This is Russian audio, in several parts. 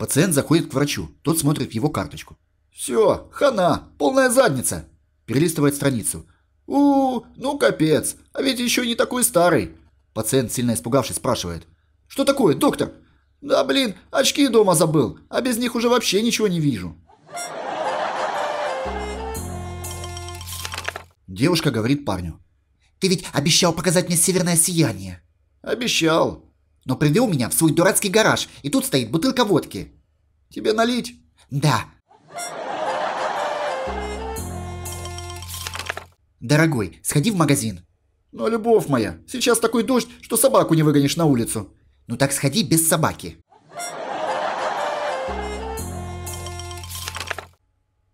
Пациент заходит к врачу, тот смотрит его карточку. «Все, хана, полная задница!» Перелистывает страницу. у, -у ну капец, а ведь еще не такой старый!» Пациент, сильно испугавшись, спрашивает. «Что такое, доктор?» «Да блин, очки дома забыл, а без них уже вообще ничего не вижу!» Девушка говорит парню. «Ты ведь обещал показать мне северное сияние!» «Обещал!» «Но привел меня в свой дурацкий гараж, и тут стоит бутылка водки!» Тебе налить? Да. Дорогой, сходи в магазин. Но, ну, любовь моя, сейчас такой дождь, что собаку не выгонишь на улицу. Ну так сходи без собаки.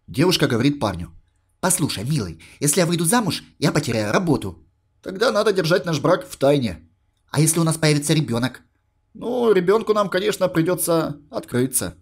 Девушка говорит парню. «Послушай, милый, если я выйду замуж, я потеряю работу». «Тогда надо держать наш брак в тайне». «А если у нас появится ребенок?» «Ну, ребенку нам, конечно, придется открыться».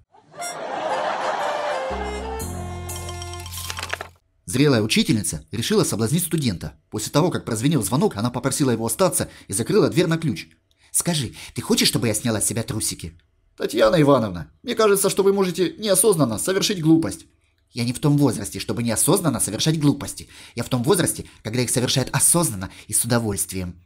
Зрелая учительница решила соблазнить студента. После того, как прозвенел звонок, она попросила его остаться и закрыла дверь на ключ. «Скажи, ты хочешь, чтобы я сняла с себя трусики?» «Татьяна Ивановна, мне кажется, что вы можете неосознанно совершить глупость». «Я не в том возрасте, чтобы неосознанно совершать глупости. Я в том возрасте, когда их совершают осознанно и с удовольствием».